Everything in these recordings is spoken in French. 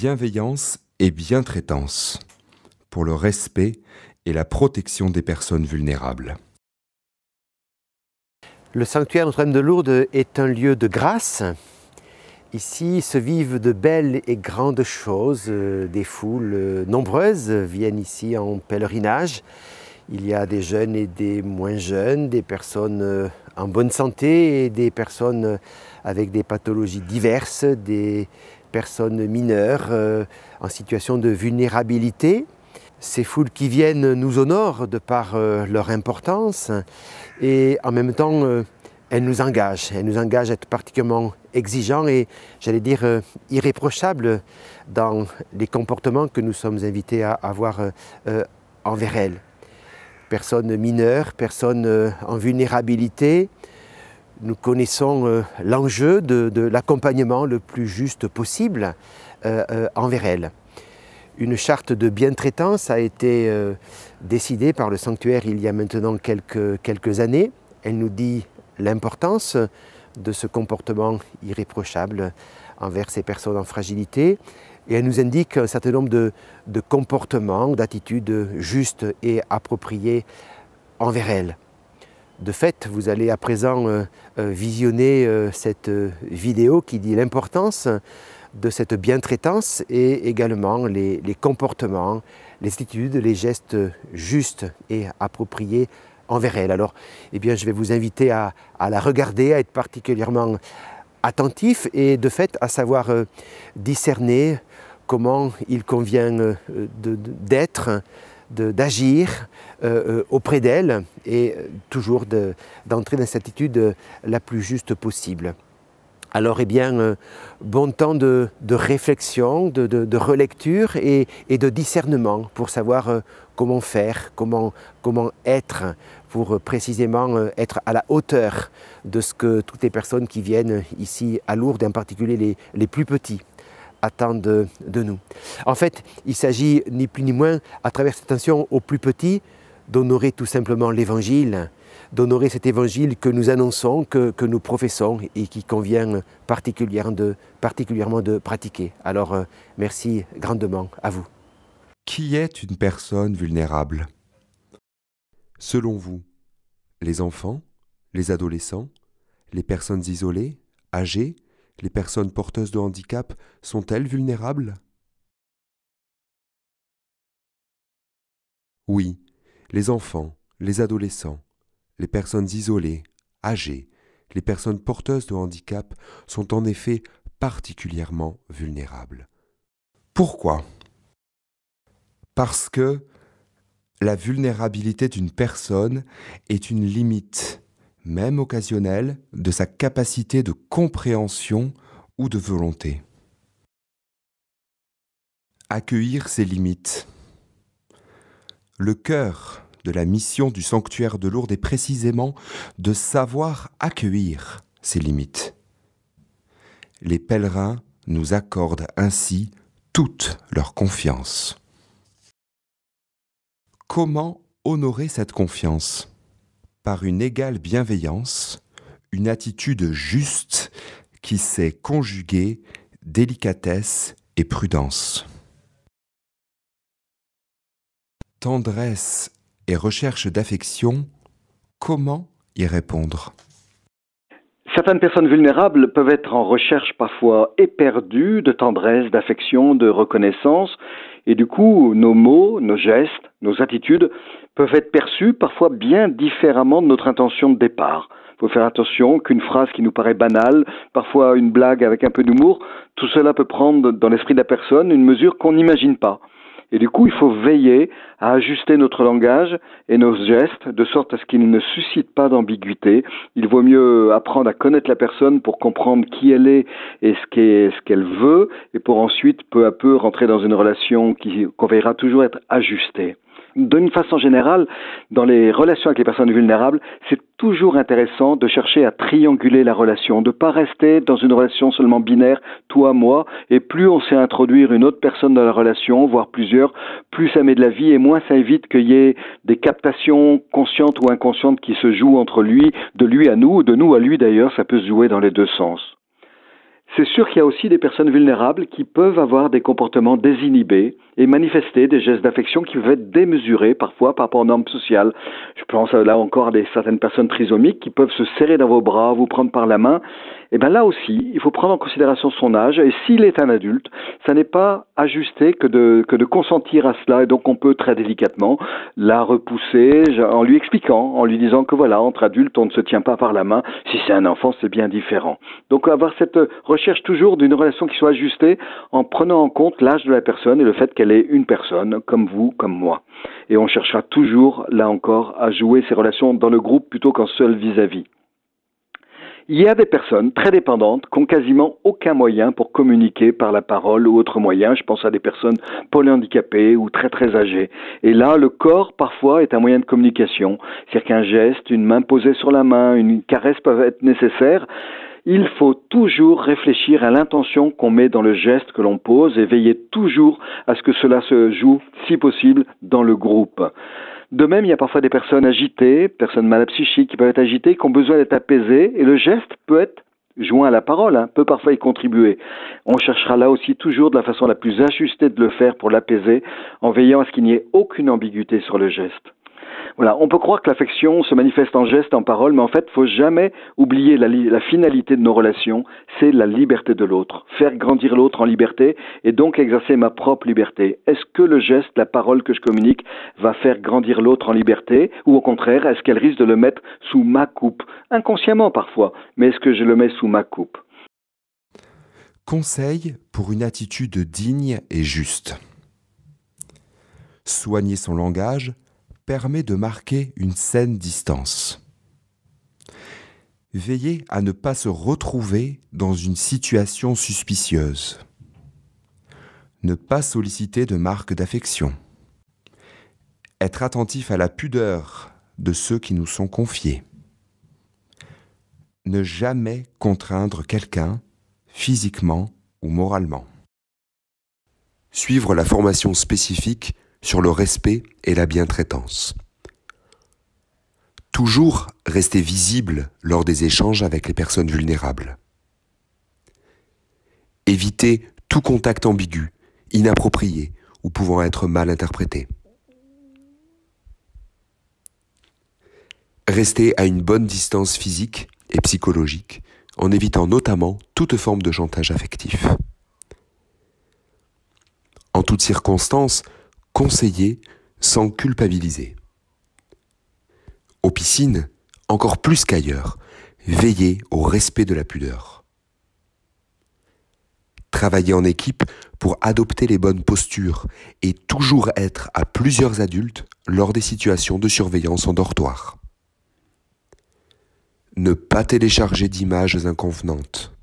bienveillance et bientraitance, pour le respect et la protection des personnes vulnérables. Le sanctuaire Notre-Dame de Lourdes est un lieu de grâce. Ici se vivent de belles et grandes choses. Des foules nombreuses viennent ici en pèlerinage. Il y a des jeunes et des moins jeunes, des personnes en bonne santé et des personnes avec des pathologies diverses, des personnes mineures euh, en situation de vulnérabilité. Ces foules qui viennent nous honorent de par euh, leur importance et en même temps euh, elles nous engagent. Elles nous engagent à être particulièrement exigeants et j'allais dire irréprochables dans les comportements que nous sommes invités à avoir envers elles. Personnes mineures, personnes en vulnérabilité, nous connaissons euh, l'enjeu de, l'accompagnement le plus juste possible euh, euh, envers elle. Une charte de bien-traitance a été décidée par le sanctuaire il y a maintenant quelques, années. Elle nous dit l'importance de ce comportement irréprochable envers ces personnes en fragilité et elle nous indique un certain nombre de, de comportements, d'attitudes justes et appropriées envers elles. De fait, vous allez à présent euh, euh, visionner euh, cette vidéo qui dit l'importance de cette bientraitance et également les, comportements, les attitudes, les gestes justes et appropriés envers elle. Alors, eh bien, je vais vous inviter à, à la regarder, à être particulièrement attentif et de fait à savoir discerner comment il convient d'être d'agir euh, euh, auprès d'elle et euh, toujours d'entrer dans cette attitude la plus juste possible. Alors, eh bien, bon temps de, réflexion, de, relecture et, de discernement pour savoir comment faire, comment, être, pour précisément être à la hauteur de ce que toutes les personnes qui viennent ici à Lourdes, en particulier les plus petits, attendent de, nous. En fait, il s'agit ni plus ni moins, à travers cette attention aux plus petits, d'honorer tout simplement l'Évangile, d'honorer cet Évangile que nous annonçons, que, que nous professons et qui convient particulièrement de, particulièrement de pratiquer. Alors, euh, merci grandement à vous. Qui est une personne vulnérable Selon vous, les enfants, les adolescents, les personnes isolées, âgées, les personnes porteuses de handicap sont-elles vulnérables Oui, les enfants, les adolescents, les personnes isolées, âgées, les personnes porteuses de handicap sont en effet particulièrement vulnérables. Pourquoi Parce que la vulnérabilité d'une personne est une limite même occasionnel, de sa capacité de compréhension ou de volonté. Accueillir ses limites. Le cœur de la mission du sanctuaire de Lourdes est précisément de savoir accueillir ses limites. Les pèlerins nous accordent ainsi toute leur confiance. Comment honorer cette confiance par une égale bienveillance, une attitude juste qui sait conjuguer délicatesse et prudence. Tendresse et recherche d'affection, comment y répondre Certaines personnes vulnérables peuvent être en recherche parfois éperdue de tendresse, d'affection, de reconnaissance, et du coup, nos mots, nos gestes, nos attitudes peuvent être perçus parfois bien différemment de notre intention de départ. Il faut faire attention qu'une phrase qui nous paraît banale, parfois une blague avec un peu d'humour, tout cela peut prendre dans l'esprit de la personne une mesure qu'on n'imagine pas. Et du coup, il faut veiller à ajuster notre langage et nos gestes de sorte à ce qu'ils ne suscitent pas d'ambiguïté. Il vaut mieux apprendre à connaître la personne pour comprendre qui elle est et ce qu'elle veut, et pour ensuite peu à peu rentrer dans une relation qui qu'on veillera toujours être ajustée d'une façon générale, dans les relations avec les personnes vulnérables, c'est toujours intéressant de chercher à trianguler la relation, de ne pas rester dans une relation seulement binaire, toi, moi, et plus on sait introduire une autre personne dans la relation, voire plusieurs, plus ça met de la vie et moins ça évite qu'il y ait des captations conscientes ou inconscientes qui se jouent entre lui, de lui à nous, ou de nous à lui d'ailleurs, ça peut se jouer dans les deux sens. C'est sûr qu'il y a aussi des personnes vulnérables qui peuvent avoir des comportements désinhibés et manifester des gestes d'affection qui peuvent être démesurés parfois par rapport aux normes sociales. Je pense euh, là encore à des, certaines personnes trisomiques qui peuvent se serrer dans vos bras, vous prendre par la main eh bien là aussi, il faut prendre en considération son âge. Et s'il est un adulte, ça n'est pas ajusté que de, que de consentir à cela. Et donc on peut très délicatement la repousser en lui expliquant, en lui disant que voilà, entre adultes, on ne se tient pas par la main. Si c'est un enfant, c'est bien différent. Donc avoir cette recherche toujours d'une relation qui soit ajustée en prenant en compte l'âge de la personne et le fait qu'elle est une personne, comme vous, comme moi. Et on cherchera toujours, là encore, à jouer ces relations dans le groupe plutôt qu'en seul vis-à-vis. vis à vis il y a des personnes très dépendantes qui n'ont quasiment aucun moyen pour communiquer par la parole ou autre moyen. Je pense à des personnes polyhandicapées ou très très âgées. Et là, le corps parfois est un moyen de communication. C'est-à-dire qu'un geste, une main posée sur la main, une caresse peuvent être nécessaires. Il faut toujours réfléchir à l'intention qu'on met dans le geste que l'on pose et veiller toujours à ce que cela se joue, si possible, dans le groupe. De même, il y a parfois des personnes agitées, personnes malades qui peuvent être agitées, qui ont besoin d'être apaisées, et le geste peut être joint à la parole, hein, peut parfois y contribuer. On cherchera là aussi toujours de la façon la plus ajustée de le faire pour l'apaiser, en veillant à ce qu'il n'y ait aucune ambiguïté sur le geste. Voilà, on peut croire que l'affection se manifeste en gestes, en paroles, mais en fait, faut jamais oublier la, la finalité de nos relations, c'est la liberté de l'autre, faire grandir l'autre en liberté et donc exercer ma propre liberté. Est-ce que le geste, la parole que je communique va faire grandir l'autre en liberté ou au contraire, est-ce qu'elle risque de le mettre sous ma coupe, inconsciemment parfois, mais est-ce que je le mets sous ma coupe Conseil pour une attitude digne et juste. Soigner son langage, permet de marquer une saine distance. Veillez à ne pas se retrouver dans une situation suspicieuse. Ne pas solliciter de marques d'affection. Être attentif à la pudeur de ceux qui nous sont confiés. Ne jamais contraindre quelqu'un physiquement ou moralement. Suivre la formation spécifique sur le respect et la bientraitance. Toujours rester visible lors des échanges avec les personnes vulnérables. Éviter tout contact ambigu, inapproprié ou pouvant être mal interprété. Rester à une bonne distance physique et psychologique en évitant notamment toute forme de chantage affectif. En toutes circonstances, conseiller sans culpabiliser. Aux piscines, encore plus qu'ailleurs, veillez au respect de la pudeur. Travaillez en équipe pour adopter les bonnes postures et toujours être à plusieurs adultes lors des situations de surveillance en dortoir. Ne pas télécharger d'images inconvenantes.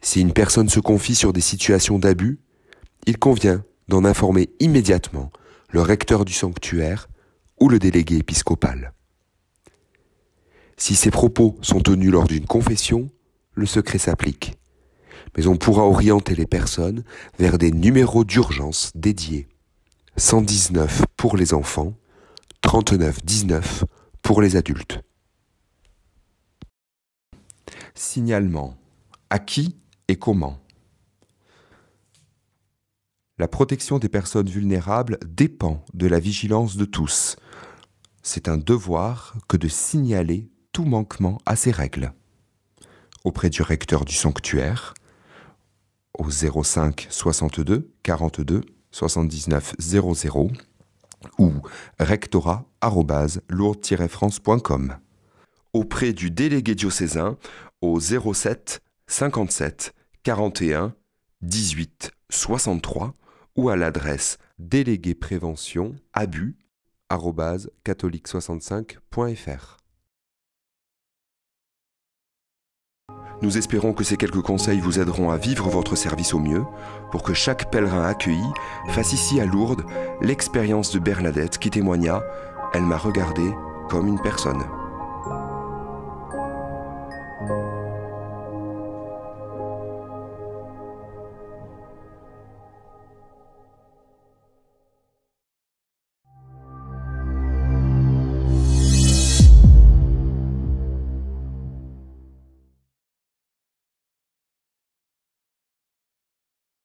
Si une personne se confie sur des situations d'abus, il convient d'en informer immédiatement le recteur du sanctuaire ou le délégué épiscopal. Si ces propos sont tenus lors d'une confession, le secret s'applique, mais on pourra orienter les personnes vers des numéros d'urgence dédiés. 119 pour les enfants, 3919 pour les adultes. Signalement. À qui et comment la protection des personnes vulnérables dépend de la vigilance de tous. C'est un devoir que de signaler tout manquement à ces règles. Auprès du recteur du sanctuaire, au 05 62 42 79 00 ou rectorat francecom Auprès du délégué diocésain au 07 57 41 18 63 ou à l'adresse délégué prévention abus catholique65.fr. Nous espérons que ces quelques conseils vous aideront à vivre votre service au mieux pour que chaque pèlerin accueilli fasse ici à Lourdes l'expérience de Bernadette qui témoigna ⁇ Elle m'a regardé comme une personne ⁇